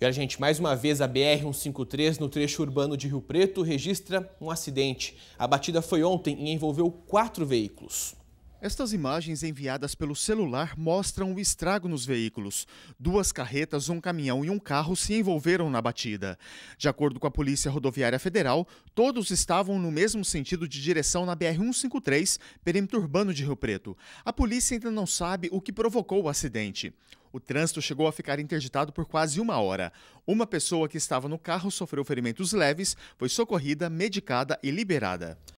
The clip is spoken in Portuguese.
E a gente, mais uma vez, a BR-153 no trecho urbano de Rio Preto registra um acidente. A batida foi ontem e envolveu quatro veículos. Estas imagens enviadas pelo celular mostram o estrago nos veículos. Duas carretas, um caminhão e um carro se envolveram na batida. De acordo com a Polícia Rodoviária Federal, todos estavam no mesmo sentido de direção na BR-153, perímetro urbano de Rio Preto. A polícia ainda não sabe o que provocou o acidente. O trânsito chegou a ficar interditado por quase uma hora. Uma pessoa que estava no carro sofreu ferimentos leves, foi socorrida, medicada e liberada.